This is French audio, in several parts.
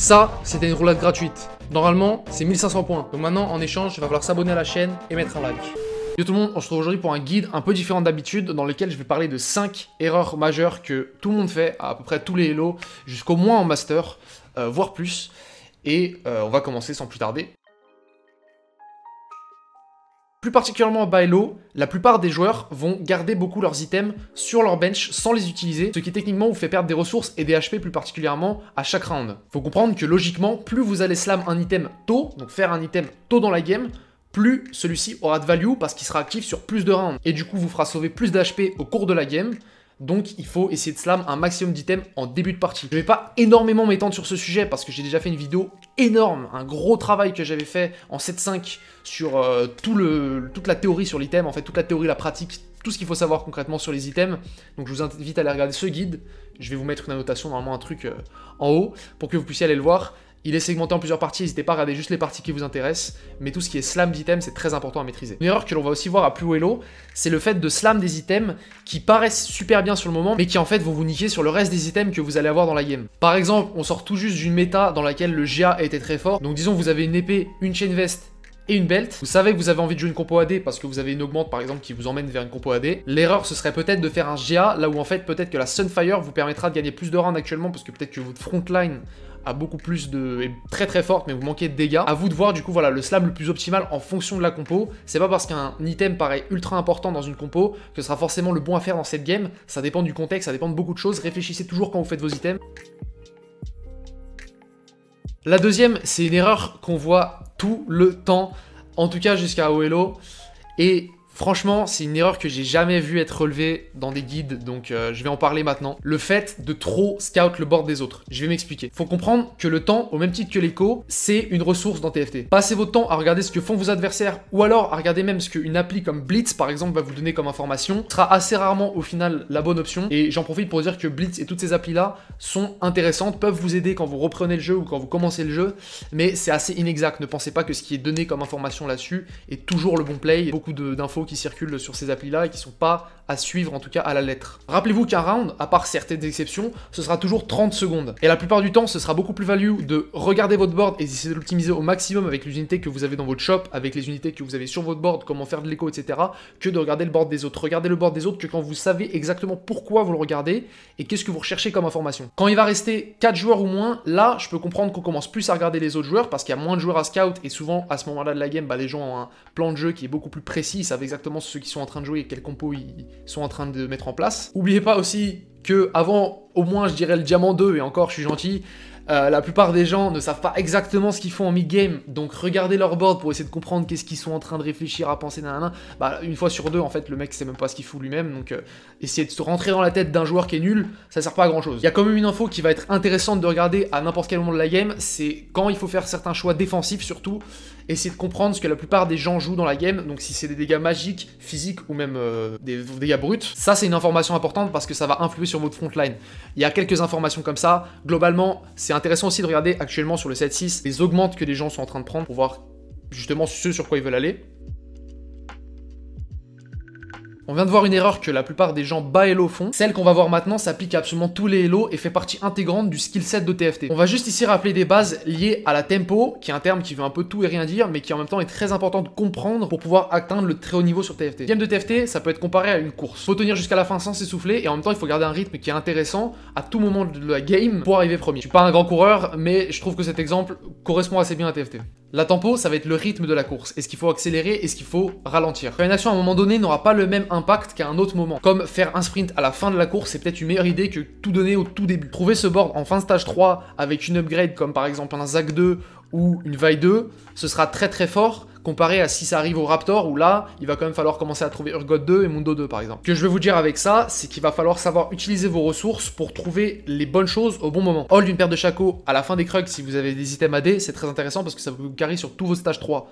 Ça, c'était une roulade gratuite. Normalement, c'est 1500 points. Donc maintenant, en échange, il va falloir s'abonner à la chaîne et mettre un like. Yo tout le monde, on se retrouve aujourd'hui pour un guide un peu différent d'habitude dans lequel je vais parler de 5 erreurs majeures que tout le monde fait à, peu près tous les hélos jusqu'au moins en master, euh, voire plus. Et euh, on va commencer sans plus tarder. Plus particulièrement à Bailo, la plupart des joueurs vont garder beaucoup leurs items sur leur bench sans les utiliser, ce qui techniquement vous fait perdre des ressources et des HP plus particulièrement à chaque round. Faut comprendre que logiquement, plus vous allez slam un item tôt, donc faire un item tôt dans la game, plus celui-ci aura de value parce qu'il sera actif sur plus de rounds et du coup vous fera sauver plus d'HP au cours de la game donc il faut essayer de slam un maximum d'items en début de partie. Je vais pas énormément m'étendre sur ce sujet parce que j'ai déjà fait une vidéo énorme, un gros travail que j'avais fait en 7.5 sur euh, tout le, toute la théorie sur l'item, en fait toute la théorie, la pratique, tout ce qu'il faut savoir concrètement sur les items. Donc je vous invite à aller regarder ce guide. Je vais vous mettre une annotation, normalement un truc euh, en haut, pour que vous puissiez aller le voir. Il est segmenté en plusieurs parties, n'hésitez pas à regarder juste les parties qui vous intéressent, mais tout ce qui est slam d'items, c'est très important à maîtriser. Une erreur que l'on va aussi voir à plus haut c'est le fait de slam des items qui paraissent super bien sur le moment, mais qui en fait vont vous niquer sur le reste des items que vous allez avoir dans la game. Par exemple, on sort tout juste d'une méta dans laquelle le GA était très fort, donc disons vous avez une épée, une chain vest et une belt. Vous savez que vous avez envie de jouer une compo AD parce que vous avez une augmente par exemple qui vous emmène vers une compo AD. L'erreur ce serait peut-être de faire un GA là où en fait peut-être que la Sunfire vous permettra de gagner plus de rounds actuellement parce que peut-être que votre frontline a beaucoup plus de... est très très forte, mais vous manquez de dégâts. À vous de voir du coup, voilà, le slam le plus optimal en fonction de la compo. C'est pas parce qu'un item paraît ultra important dans une compo que ce sera forcément le bon à faire dans cette game. Ça dépend du contexte, ça dépend de beaucoup de choses. Réfléchissez toujours quand vous faites vos items. La deuxième, c'est une erreur qu'on voit tout le temps, en tout cas jusqu'à OLO. Et Franchement, c'est une erreur que j'ai jamais vu être relevée dans des guides, donc euh, je vais en parler maintenant. Le fait de trop scout le board des autres. Je vais m'expliquer. Faut comprendre que le temps, au même titre que l'écho, c'est une ressource dans TFT. Passez votre temps à regarder ce que font vos adversaires, ou alors à regarder même ce qu'une appli comme Blitz, par exemple, va vous donner comme information, sera assez rarement au final la bonne option. Et j'en profite pour dire que Blitz et toutes ces applis-là sont intéressantes, peuvent vous aider quand vous reprenez le jeu ou quand vous commencez le jeu, mais c'est assez inexact. Ne pensez pas que ce qui est donné comme information là-dessus est toujours le bon play. Beaucoup d'infos qui circulent sur ces applis-là et qui sont pas à suivre en tout cas à la lettre. Rappelez-vous qu'un round, à part certaines exceptions, ce sera toujours 30 secondes. Et la plupart du temps, ce sera beaucoup plus value de regarder votre board et d'essayer de l'optimiser au maximum avec les unités que vous avez dans votre shop, avec les unités que vous avez sur votre board, comment faire de l'écho, etc., que de regarder le board des autres. Regardez le board des autres que quand vous savez exactement pourquoi vous le regardez et qu'est-ce que vous recherchez comme information. Quand il va rester 4 joueurs ou moins, là, je peux comprendre qu'on commence plus à regarder les autres joueurs parce qu'il y a moins de joueurs à scout et souvent, à ce moment-là de la game, bah, les gens ont un plan de jeu qui est beaucoup plus précis, ils savent exactement ceux qui sont en train de jouer et quel compo ils, sont en train de mettre en place. Oubliez pas aussi que avant, au moins, je dirais le diamant 2, et encore, je suis gentil, euh, la plupart des gens ne savent pas exactement ce qu'ils font en mid-game, donc regardez leur board pour essayer de comprendre qu'est-ce qu'ils sont en train de réfléchir, à penser, nanana. Bah, une fois sur deux, en fait, le mec sait même pas ce qu'il fout lui-même, donc euh, essayer de se rentrer dans la tête d'un joueur qui est nul, ça sert pas à grand-chose. Il y a quand même une info qui va être intéressante de regarder à n'importe quel moment de la game, c'est quand il faut faire certains choix défensifs surtout, essayer de comprendre ce que la plupart des gens jouent dans la game, donc si c'est des dégâts magiques, physiques ou même euh, des dégâts bruts, ça c'est une information importante parce que ça va influer sur votre frontline. Il y a quelques informations comme ça, globalement c'est intéressant aussi de regarder actuellement sur le 7-6 les augmentes que les gens sont en train de prendre pour voir justement ce sur quoi ils veulent aller. On vient de voir une erreur que la plupart des gens bas Hello font. Celle qu'on va voir maintenant s'applique à absolument tous les Hello et fait partie intégrante du skill set de TFT. On va juste ici rappeler des bases liées à la tempo, qui est un terme qui veut un peu tout et rien dire, mais qui en même temps est très important de comprendre pour pouvoir atteindre le très haut niveau sur TFT. Game de TFT, ça peut être comparé à une course. Faut tenir jusqu'à la fin sans s'essouffler et en même temps il faut garder un rythme qui est intéressant à tout moment de la game pour arriver premier. Je suis pas un grand coureur, mais je trouve que cet exemple correspond assez bien à TFT. La tempo, ça va être le rythme de la course. Est-ce qu'il faut accélérer Est-ce qu'il faut ralentir une action à un moment donné n'aura pas le même impact qu'à un autre moment. Comme faire un sprint à la fin de la course, c'est peut-être une meilleure idée que tout donner au tout début. Trouver ce board en fin de stage 3 avec une upgrade comme par exemple un ZAC 2 ou une vaille 2, ce sera très très fort comparé à si ça arrive au Raptor, où là, il va quand même falloir commencer à trouver Urgot 2 et Mundo 2 par exemple. Ce que je veux vous dire avec ça, c'est qu'il va falloir savoir utiliser vos ressources pour trouver les bonnes choses au bon moment. Hold une paire de Chaco à la fin des Krugs si vous avez des items AD, c'est très intéressant parce que ça vous carry sur tous vos stages 3.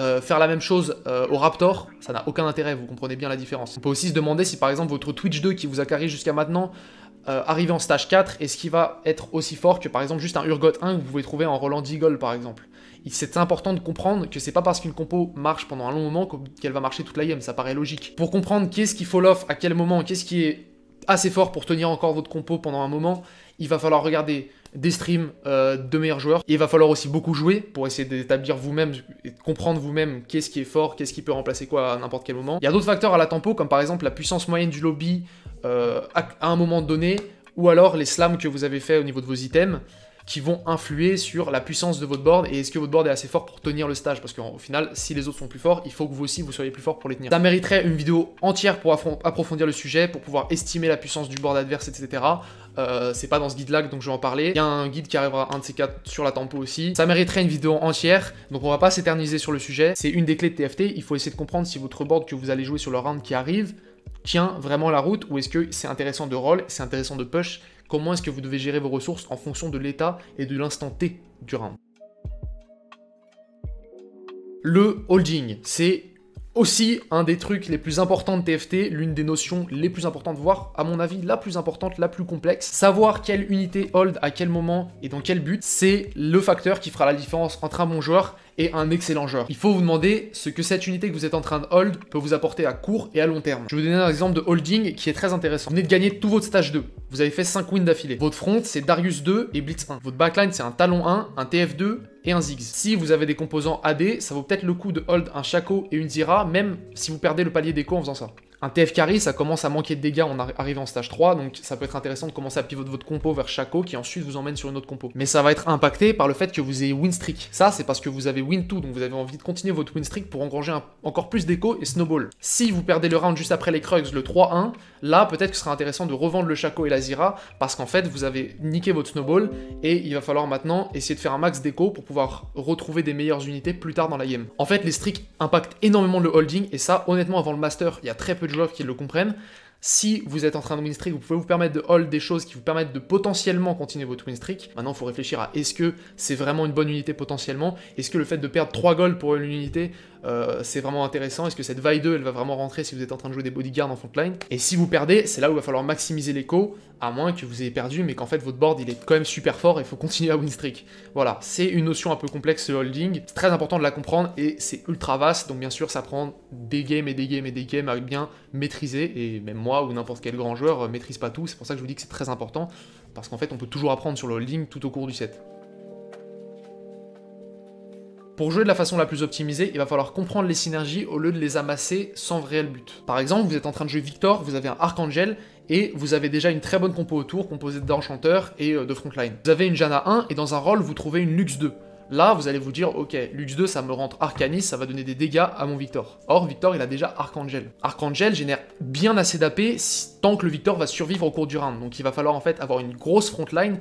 Euh, faire la même chose euh, au Raptor, ça n'a aucun intérêt, vous comprenez bien la différence. On peut aussi se demander si par exemple votre Twitch 2 qui vous a carré jusqu'à maintenant, euh, arrivé en stage 4, est-ce qu'il va être aussi fort que par exemple juste un Urgot 1 que vous pouvez trouver en Roland Eagle par exemple c'est important de comprendre que c'est pas parce qu'une compo marche pendant un long moment qu'elle va marcher toute la game, ça paraît logique. Pour comprendre qu'est-ce qui faut off à quel moment, qu'est-ce qui est assez fort pour tenir encore votre compo pendant un moment, il va falloir regarder des streams euh, de meilleurs joueurs. Et il va falloir aussi beaucoup jouer pour essayer d'établir vous-même et de comprendre vous-même qu'est-ce qui est fort, qu'est-ce qui peut remplacer quoi à n'importe quel moment. Il y a d'autres facteurs à la tempo, comme par exemple la puissance moyenne du lobby euh, à un moment donné, ou alors les slams que vous avez fait au niveau de vos items qui vont influer sur la puissance de votre board et est-ce que votre board est assez fort pour tenir le stage parce qu'au final si les autres sont plus forts il faut que vous aussi vous soyez plus fort pour les tenir. Ça mériterait une vidéo entière pour approfondir le sujet, pour pouvoir estimer la puissance du board adverse etc. Euh, c'est pas dans ce guide là donc je vais en parler. Il y a un guide qui arrivera un de ces quatre sur la tempo aussi. Ça mériterait une vidéo entière donc on va pas s'éterniser sur le sujet. C'est une des clés de TFT, il faut essayer de comprendre si votre board que vous allez jouer sur le round qui arrive tient vraiment la route ou est-ce que c'est intéressant de roll, c'est intéressant de push, comment est-ce que vous devez gérer vos ressources en fonction de l'état et de l'instant T du ram? Le holding, c'est aussi un des trucs les plus importants de TFT, l'une des notions les plus importantes, voire à mon avis la plus importante, la plus complexe. Savoir quelle unité hold à quel moment et dans quel but, c'est le facteur qui fera la différence entre un bon joueur et un excellent joueur. Il faut vous demander ce que cette unité que vous êtes en train de hold peut vous apporter à court et à long terme. Je vais vous donner un exemple de holding qui est très intéressant. Vous venez de gagner tout votre stage 2. Vous avez fait 5 wins d'affilée. Votre front, c'est Darius 2 et Blitz 1. Votre backline, c'est un Talon 1, un TF2 et un Ziggs. Si vous avez des composants AD, ça vaut peut-être le coup de hold un Shaco et une Zira, même si vous perdez le palier déco en faisant ça. Un TF carry, ça commence à manquer de dégâts en arrivant en stage 3, donc ça peut être intéressant de commencer à pivoter votre compo vers Shaco qui ensuite vous emmène sur une autre compo. Mais ça va être impacté par le fait que vous ayez win streak. Ça, c'est parce que vous avez win 2, donc vous avez envie de continuer votre win streak pour engranger encore plus d'écho et snowball. Si vous perdez le round juste après les Krugs, le 3-1, là peut-être que ce sera intéressant de revendre le Shaco et la Zira parce qu'en fait vous avez niqué votre snowball et il va falloir maintenant essayer de faire un max d'écho pour pouvoir retrouver des meilleures unités plus tard dans la game. En fait, les streaks impactent énormément le holding et ça, honnêtement, avant le master, il y a très peu joueurs qui le comprennent. Si vous êtes en train de win streak, vous pouvez vous permettre de hold des choses qui vous permettent de potentiellement continuer votre win streak. Maintenant, il faut réfléchir à est-ce que c'est vraiment une bonne unité potentiellement Est-ce que le fait de perdre 3 goals pour une unité, euh, c'est vraiment intéressant Est-ce que cette vaille 2, elle va vraiment rentrer si vous êtes en train de jouer des bodyguards en frontline Et si vous perdez, c'est là où il va falloir maximiser l'écho, à moins que vous ayez perdu, mais qu'en fait votre board il est quand même super fort et il faut continuer à win streak. Voilà, c'est une notion un peu complexe ce holding. C'est très important de la comprendre et c'est ultra vaste, donc bien sûr ça prend des games et des games et des games à bien maîtriser et même ou n'importe quel grand joueur euh, maîtrise pas tout. C'est pour ça que je vous dis que c'est très important parce qu'en fait, on peut toujours apprendre sur le holding tout au cours du set. Pour jouer de la façon la plus optimisée, il va falloir comprendre les synergies au lieu de les amasser sans réel but. Par exemple, vous êtes en train de jouer Victor, vous avez un Archangel et vous avez déjà une très bonne compo autour composée d'enchanteurs et euh, de frontline. Vous avez une Jana 1 et dans un rôle, vous trouvez une Lux 2. Là, vous allez vous dire, ok, Lux 2, ça me rentre Arcanis, ça va donner des dégâts à mon Victor. Or, Victor, il a déjà Archangel. Archangel génère bien assez d'AP tant que le Victor va survivre au cours du round. Donc, il va falloir en fait avoir une grosse frontline,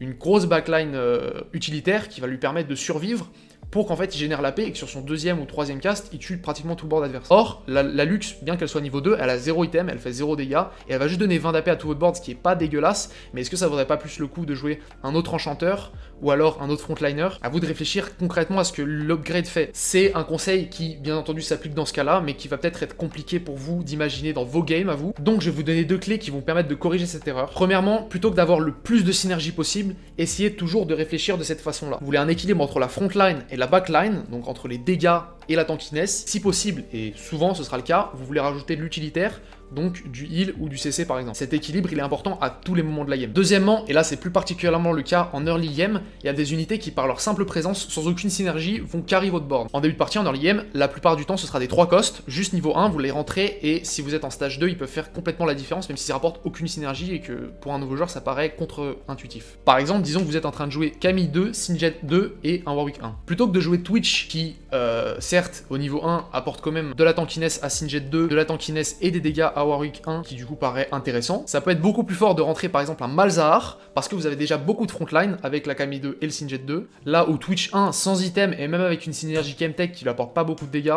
une grosse backline euh, utilitaire qui va lui permettre de survivre pour qu'en fait il génère la paix et que sur son deuxième ou troisième cast, il tue pratiquement tout le board adverse. Or, la, la Lux, bien qu'elle soit niveau 2, elle a zéro item, elle fait zéro dégâts, et elle va juste donner 20 d'AP à tout votre board, ce qui est pas dégueulasse, mais est-ce que ça vaudrait pas plus le coup de jouer un autre enchanteur ou alors un autre frontliner À vous de réfléchir concrètement à ce que l'upgrade fait. C'est un conseil qui, bien entendu, s'applique dans ce cas-là, mais qui va peut-être être compliqué pour vous d'imaginer dans vos games à vous. Donc je vais vous donner deux clés qui vont permettre de corriger cette erreur. Premièrement, plutôt que d'avoir le plus de synergie possible, essayez toujours de réfléchir de cette façon-là. Vous voulez un équilibre entre la frontline et la backline, donc entre les dégâts et la tankiness. Si possible, et souvent ce sera le cas, vous voulez rajouter de l'utilitaire donc du heal ou du CC par exemple. Cet équilibre, il est important à tous les moments de la game. Deuxièmement, et là c'est plus particulièrement le cas en early game, il y a des unités qui par leur simple présence, sans aucune synergie, vont carry votre board. En début de partie, en early game, la plupart du temps ce sera des 3 costes. juste niveau 1, vous les rentrez et si vous êtes en stage 2, ils peuvent faire complètement la différence, même s'ils rapportent aucune synergie et que pour un nouveau joueur, ça paraît contre-intuitif. Par exemple, disons que vous êtes en train de jouer Camille 2, Sinjet 2 et un Warwick 1. Plutôt que de jouer Twitch qui, euh, certes, au niveau 1, apporte quand même de la tankiness à Sinjet 2, de la tankiness et des dégâts à Warwick 1 qui du coup paraît intéressant. Ça peut être beaucoup plus fort de rentrer par exemple un Malzahar parce que vous avez déjà beaucoup de frontline avec la Kami 2 et le Sinjet 2. Là où Twitch 1 sans item et même avec une synergie Chemtech qui lui apporte pas beaucoup de dégâts,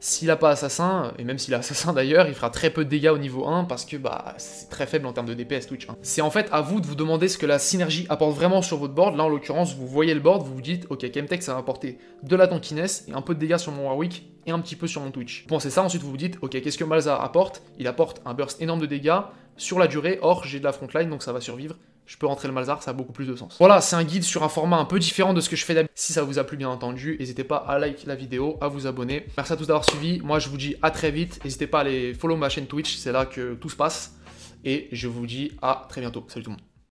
s'il a pas assassin, et même s'il a assassin d'ailleurs, il fera très peu de dégâts au niveau 1 parce que bah c'est très faible en termes de DPS Twitch. C'est en fait à vous de vous demander ce que la synergie apporte vraiment sur votre board. Là en l'occurrence, vous voyez le board, vous vous dites ok Kemtech ça va apporter de la tankiness et un peu de dégâts sur mon Warwick et un petit peu sur mon Twitch. Bon c'est ça, ensuite vous vous dites ok qu'est-ce que Malza apporte Il apporte un burst énorme de dégâts sur la durée, or j'ai de la frontline donc ça va survivre je peux rentrer le Malzar, ça a beaucoup plus de sens. Voilà, c'est un guide sur un format un peu différent de ce que je fais d'habitude. Si ça vous a plu, bien entendu, n'hésitez pas à liker la vidéo, à vous abonner. Merci à tous d'avoir suivi. Moi, je vous dis à très vite. N'hésitez pas à aller follow ma chaîne Twitch, c'est là que tout se passe. Et je vous dis à très bientôt. Salut tout le monde.